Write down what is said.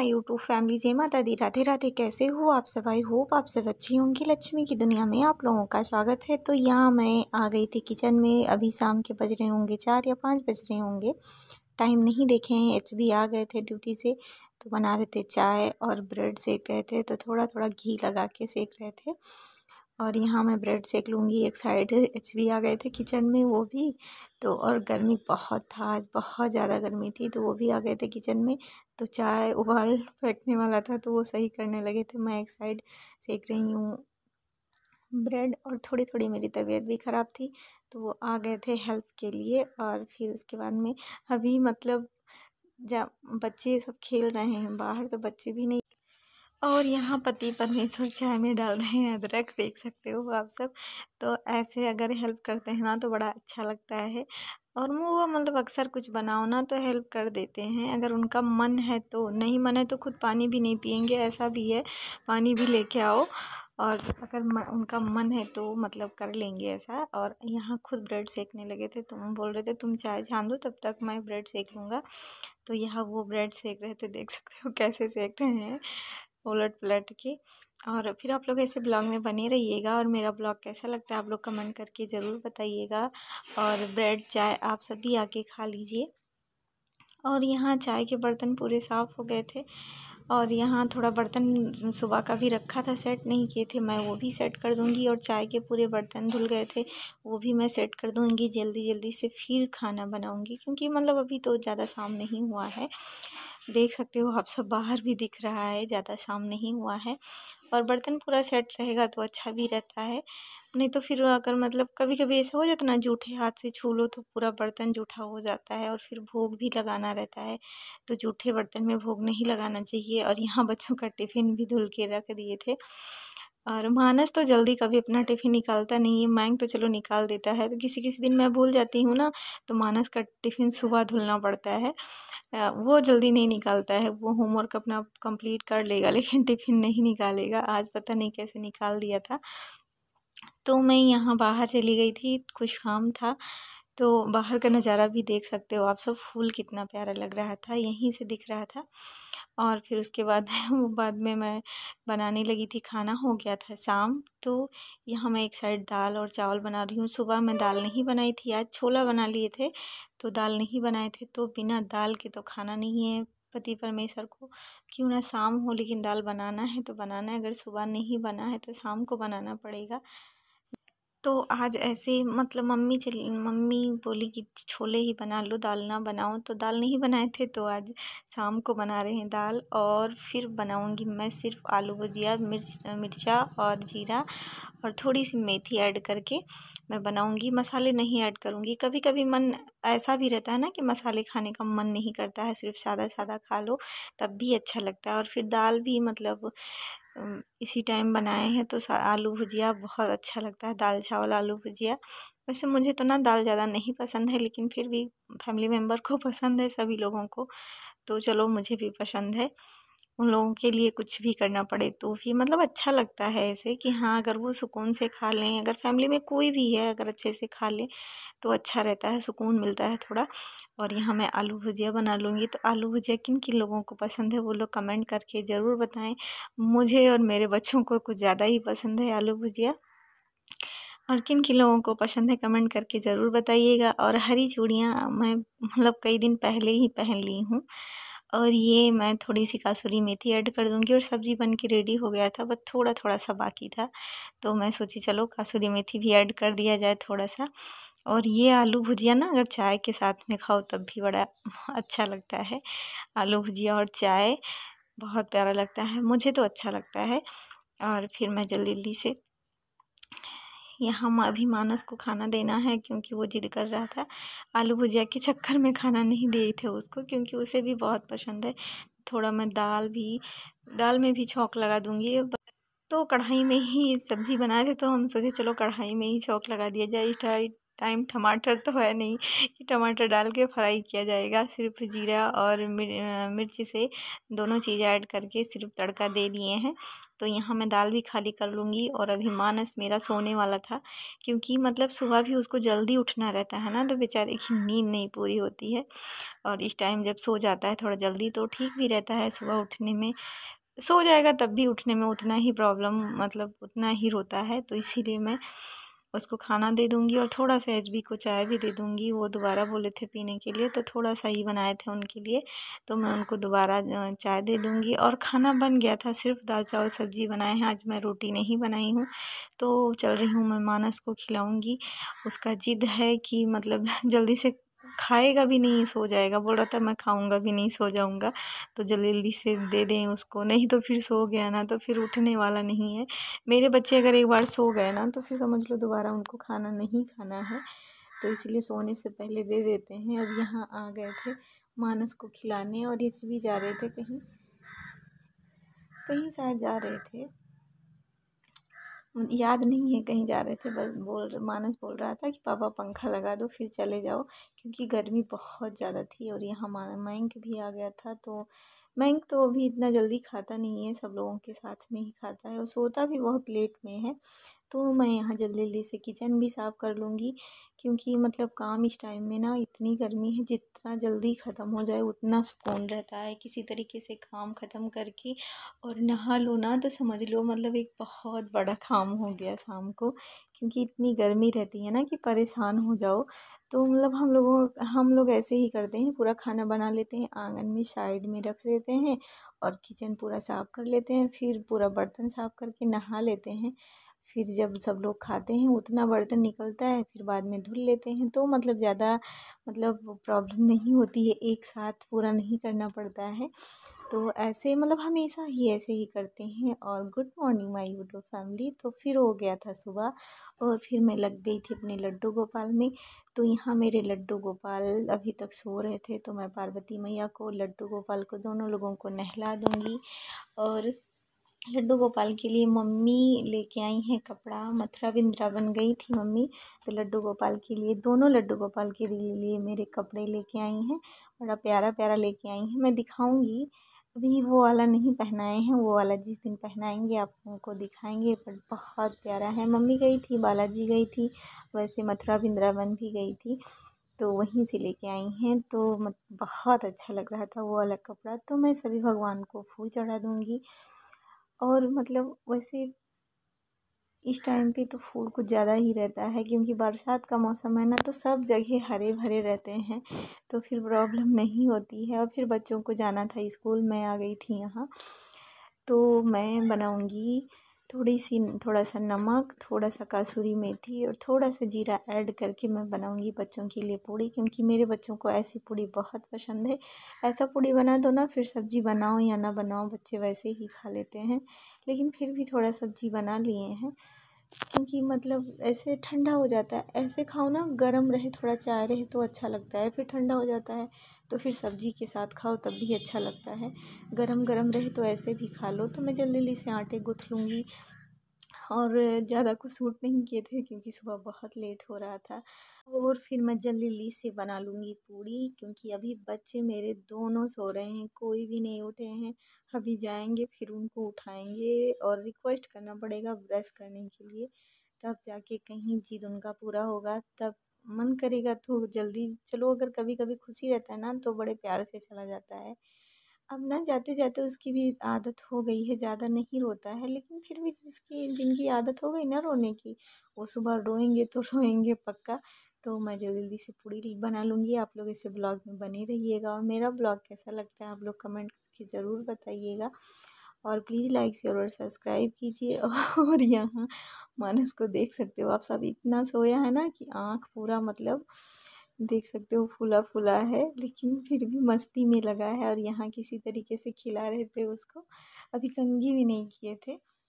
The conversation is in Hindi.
माय यूट्यूब फैमिली जय माता दी राधे राधे कैसे हो आप सब आई होप आप सब अच्छी होंगी लक्ष्मी की दुनिया में आप लोगों का स्वागत है तो यहाँ मैं आ गई थी किचन में अभी शाम के बज रहे होंगे चार या पाँच बज रहे होंगे टाइम नहीं देखे हैं एच बी आ गए थे ड्यूटी से तो बना रहे थे चाय और ब्रेड सेक रहे थे तो थोड़ा थोड़ा घी लगा के सेक रहे थे और यहाँ मैं ब्रेड सेक लूँगी एक साइड एच वी आ गए थे किचन में वो भी तो और गर्मी बहुत था आज बहुत ज़्यादा गर्मी थी तो वो भी आ गए थे किचन में तो चाय उबाल फेंकने वाला था तो वो सही करने लगे थे मैं एक साइड सेक रही हूँ ब्रेड और थोड़ी थोड़ी मेरी तबीयत भी ख़राब थी तो वो आ गए थे हेल्प के लिए और फिर उसके बाद में अभी मतलब जा बच्चे सब खेल रहे हैं बाहर तो बच्चे भी नहीं और यहाँ पति सुर चाय में डाल रहे हैं अदरक देख सकते हो आप सब तो ऐसे अगर हेल्प करते हैं ना तो बड़ा अच्छा लगता है और वो मतलब अक्सर कुछ बनाओ ना तो हेल्प कर देते हैं अगर उनका मन है तो नहीं मन है तो खुद पानी भी नहीं पियेंगे ऐसा भी है पानी भी लेके आओ और अगर म, उनका मन है तो मतलब कर लेंगे ऐसा और यहाँ खुद ब्रेड सेकने लगे थे तुम तो बोल रहे थे तुम चाय छान दो तब तक मैं ब्रेड सेक लूँगा तो यहाँ वो ब्रेड सेक रहे थे देख सकते हो कैसे सेक रहे हैं उलट पलट के और फिर आप लोग ऐसे ब्लॉग में बने रहिएगा और मेरा ब्लॉग कैसा लगता है आप लोग कमेंट करके ज़रूर बताइएगा और ब्रेड चाय आप सभी आके खा लीजिए और यहाँ चाय के बर्तन पूरे साफ़ हो गए थे और यहाँ थोड़ा बर्तन सुबह का भी रखा था सेट नहीं किए थे मैं वो भी सेट कर दूँगी और चाय के पूरे बर्तन धुल गए थे वो भी मैं सेट कर दूँगी जल्दी जल्दी से फिर खाना बनाऊँगी क्योंकि मतलब अभी तो ज़्यादा शाम नहीं हुआ है देख सकते हो आप सब बाहर भी दिख रहा है ज़्यादा शाम नहीं हुआ है और बर्तन पूरा सेट रहेगा तो अच्छा भी रहता है नहीं तो फिर अगर मतलब कभी कभी ऐसा हो जाता ना जूठे हाथ से छू लो तो पूरा बर्तन जूठा हो जाता है और फिर भोग भी लगाना रहता है तो जूठे बर्तन में भोग नहीं लगाना चाहिए और यहाँ बच्चों का टिफ़िन भी धुल के रख दिए थे और मानस तो जल्दी कभी अपना टिफ़िन निकालता नहीं है मैंग तो चलो निकाल देता है तो किसी किसी दिन मैं भूल जाती हूँ ना तो मानस का टिफ़िन सुबह धुलना पड़ता है वो जल्दी नहीं निकालता है वो होमवर्क अपना कंप्लीट कर लेगा लेकिन टिफ़िन नहीं निकालेगा आज पता नहीं कैसे निकाल दिया था तो मैं यहाँ बाहर चली गई थी खुश काम था तो बाहर का नज़ारा भी देख सकते हो आप सब फूल कितना प्यारा लग रहा था यहीं से दिख रहा था और फिर उसके बाद वो बाद में मैं बनाने लगी थी खाना हो गया था शाम तो यहाँ मैं एक साइड दाल और चावल बना रही हूँ सुबह मैं दाल नहीं बनाई थी आज छोला बना लिए थे तो दाल नहीं बनाए थे तो बिना दाल के तो खाना नहीं है पति परमेश्वर को क्यों ना शाम हो लेकिन दाल बनाना है तो बनाना है अगर सुबह नहीं बना है तो शाम को बनाना पड़ेगा तो आज ऐसे मतलब मम्मी चली मम्मी बोली कि छोले ही बना लो दाल ना बनाओ तो दाल नहीं बनाए थे तो आज शाम को बना रहे हैं दाल और फिर बनाऊंगी मैं सिर्फ आलू भुजिया मिर्च मिर्चा और जीरा और थोड़ी सी मेथी ऐड करके मैं बनाऊंगी मसाले नहीं ऐड करूंगी कभी कभी मन ऐसा भी रहता है ना कि मसाले खाने का मन नहीं करता है सिर्फ सादा सादा खा लो तब भी अच्छा लगता है और फिर दाल भी मतलब इसी टाइम बनाए हैं तो आलू भुजिया बहुत अच्छा लगता है दाल चावल आलू भुजिया वैसे मुझे तो ना दाल ज़्यादा नहीं पसंद है लेकिन फिर भी फैमिली मेम्बर को पसंद है सभी लोगों को तो चलो मुझे भी पसंद है उन लोगों के लिए कुछ भी करना पड़े तो भी मतलब अच्छा लगता है ऐसे कि हाँ अगर वो सुकून से खा लें अगर फैमिली में कोई भी है अगर अच्छे से खा लें तो अच्छा रहता है सुकून मिलता है थोड़ा और यहाँ मैं आलू भुजिया बना लूँगी तो आलू भुजिया किन किन लोगों को पसंद है वो लोग कमेंट करके ज़रूर बताएं मुझे और मेरे बच्चों को कुछ ज़्यादा ही पसंद है आलू भुजिया और किन किन लोगों को पसंद है कमेंट करके ज़रूर बताइएगा और हरी चूड़ियाँ मैं मतलब कई दिन पहले ही पहन ली हूँ और ये मैं थोड़ी सी कासूरी मेथी ऐड कर दूँगी और सब्ज़ी बन के रेडी हो गया था बस थोड़ा थोड़ा सा बाकी था तो मैं सोची चलो कासूरी मेथी भी ऐड कर दिया जाए थोड़ा सा और ये आलू भुजिया ना अगर चाय के साथ में खाओ तब भी बड़ा अच्छा लगता है आलू भुजिया और चाय बहुत प्यारा लगता है मुझे तो अच्छा लगता है और फिर मैं जल्दी जल्दी से यहाँ अभी मानस को खाना देना है क्योंकि वो जिद कर रहा था आलू भुजिया के चक्कर में खाना नहीं दिए थे उसको क्योंकि उसे भी बहुत पसंद है थोड़ा मैं दाल भी दाल में भी छौंक लगा दूँगी तो कढ़ाई में ही सब्ज़ी बनाए थे तो हम सोचे चलो कढ़ाई में ही छौंक लगा दिया जाए स्टार्ट टाइम टमाटर तो है नहीं कि टमाटर डाल के फ्राई किया जाएगा सिर्फ जीरा और मिर, मिर्च से दोनों चीज़ें ऐड करके सिर्फ तड़का दे दिए हैं तो यहाँ मैं दाल भी खाली कर लूँगी और अभी मानस मेरा सोने वाला था क्योंकि मतलब सुबह भी उसको जल्दी उठना रहता है ना तो बेचारे की नींद नहीं पूरी होती है और इस टाइम जब सो जाता है थोड़ा जल्दी तो ठीक भी रहता है सुबह उठने में सो जाएगा तब भी उठने में उतना ही प्रॉब्लम मतलब उतना ही रोता है तो इसीलिए मैं उसको खाना दे दूँगी और थोड़ा सा एच बी को चाय भी दे दूँगी वो दोबारा बोले थे पीने के लिए तो थोड़ा सा ही बनाए थे उनके लिए तो मैं उनको दोबारा चाय दे दूँगी और खाना बन गया था सिर्फ दाल चावल सब्जी बनाए हैं आज मैं रोटी नहीं बनाई हूँ तो चल रही हूँ मैं मानस को खिलाऊँगी उसका जिद है कि मतलब जल्दी से खाएगा भी नहीं सो जाएगा बोल रहा था मैं खाऊंगा भी नहीं सो जाऊंगा तो जल्दी से दे दें उसको नहीं तो फिर सो गया ना तो फिर उठने वाला नहीं है मेरे बच्चे अगर एक बार सो गए ना तो फिर समझ लो दोबारा उनको खाना नहीं खाना है तो इसलिए सोने से पहले दे देते हैं अब यहाँ आ गए थे मानस को खिलाने और इस भी जा रहे थे कहीं कहीं शायद जा रहे थे याद नहीं है कहीं जा रहे थे बस बोल मानस बोल रहा था कि पापा पंखा लगा दो फिर चले जाओ क्योंकि गर्मी बहुत ज़्यादा थी और यहाँ हमारा मैंक भी आ गया था तो मैंक तो अभी इतना जल्दी खाता नहीं है सब लोगों के साथ में ही खाता है और सोता भी बहुत लेट में है तो मैं यहाँ जल्दी जल्दी से किचन भी साफ़ कर लूँगी क्योंकि मतलब काम इस टाइम में ना इतनी गर्मी है जितना जल्दी ख़त्म हो जाए उतना सुकून रहता है किसी तरीके से काम ख़त्म करके और नहा लो ना तो समझ लो मतलब एक बहुत बड़ा काम हो गया शाम को क्योंकि इतनी गर्मी रहती है ना कि परेशान हो जाओ तो मतलब हम लोगों हम लोग ऐसे ही करते हैं पूरा खाना बना लेते हैं आंगन में साइड में रख देते हैं और किचन पूरा साफ़ कर लेते हैं फिर पूरा बर्तन साफ़ करके नहा लेते हैं फिर जब सब लोग खाते हैं उतना बर्तन निकलता है फिर बाद में धुल लेते हैं तो मतलब ज़्यादा मतलब प्रॉब्लम नहीं होती है एक साथ पूरा नहीं करना पड़ता है तो ऐसे मतलब हमेशा ही ऐसे ही करते हैं और good morning my YouTube family तो फिर हो गया था सुबह और फिर मैं लग गई थी अपने लड्डू गोपाल में तो यहाँ मेरे लड्डू गोपाल अभी तक सो रहे थे तो मैं पार्वती मैया को लड्डू गोपाल को दोनों लोगों को नहला दूँगी और लड्डू गोपाल के लिए मम्मी लेके आई हैं कपड़ा मथुरा वृंदावन गई थी मम्मी तो लड्डू गोपाल के लिए दोनों लड्डू गोपाल के लिए मेरे कपड़े लेके आई हैं बड़ा प्यारा प्यारा लेके आई हैं मैं दिखाऊंगी अभी वो वाला नहीं पहनाए हैं वो वाला जिस दिन पहनाएंगे आप उनको दिखाएंगे पर बहुत प्यारा है मम्मी गई थी बालाजी गई थी वैसे मथुरा वृंदावन भी गई थी तो वहीं से लेके आई हैं तो बहुत अच्छा लग रहा था वो वाला कपड़ा तो मैं सभी भगवान को फूल चढ़ा दूँगी और मतलब वैसे इस टाइम पे तो फूल कुछ ज़्यादा ही रहता है क्योंकि बरसात का मौसम है ना तो सब जगह हरे भरे रहते हैं तो फिर प्रॉब्लम नहीं होती है और फिर बच्चों को जाना था स्कूल मैं आ गई थी यहाँ तो मैं बनाऊँगी थोड़ी सी थोड़ा सा नमक थोड़ा सा कसूरी मेथी और थोड़ा सा जीरा ऐड करके मैं बनाऊंगी बच्चों के लिए पूड़ी क्योंकि मेरे बच्चों को ऐसी पूड़ी बहुत पसंद है ऐसा पूड़ी बना दो ना फिर सब्ज़ी बनाओ या ना बनाओ बच्चे वैसे ही खा लेते हैं लेकिन फिर भी थोड़ा सब्ज़ी बना लिए हैं क्योंकि मतलब ऐसे ठंडा हो जाता है ऐसे खाओ ना गर्म रहे थोड़ा चाय रहे तो अच्छा लगता है फिर ठंडा हो जाता है तो फिर सब्जी के साथ खाओ तब भी अच्छा लगता है गरम गरम रहे तो ऐसे भी खा लो तो मैं जल्दी जल्दी से आटे गुथ लूँगी और ज़्यादा कुछ सूट नहीं किए थे क्योंकि सुबह बहुत लेट हो रहा था और फिर मैं जल्दी जल्दी से बना लूँगी पूड़ी क्योंकि अभी बच्चे मेरे दोनों सो रहे हैं कोई भी नहीं उठे हैं अभी जाएंगे फिर उनको उठाएंगे और रिक्वेस्ट करना पड़ेगा ब्रश करने के लिए तब जाके कहीं जिद उनका पूरा होगा तब मन करेगा तो जल्दी चलो अगर कभी कभी खुशी रहता है ना तो बड़े प्यार से चला जाता है अब ना जाते जाते उसकी भी आदत हो गई है ज़्यादा नहीं रोता है लेकिन फिर भी जिसकी जिनकी आदत हो गई ना रोने की वो सुबह रोएंगे तो रोएंगे पक्का तो मैं जल्दी से पूरी बना लूँगी आप लोग इसे ब्लॉग में बने रहिएगा और मेरा ब्लॉग कैसा लगता है आप लोग कमेंट करके ज़रूर बताइएगा और प्लीज़ लाइक शेयर और सब्सक्राइब कीजिए और यहाँ मानस को देख सकते हो आप सब इतना सोया है ना कि आँख पूरा मतलब देख सकते हो फूला फूला है लेकिन फिर भी मस्ती में लगा है और यहाँ किसी तरीके से खिला रहे थे उसको अभी कंगी भी नहीं किए थे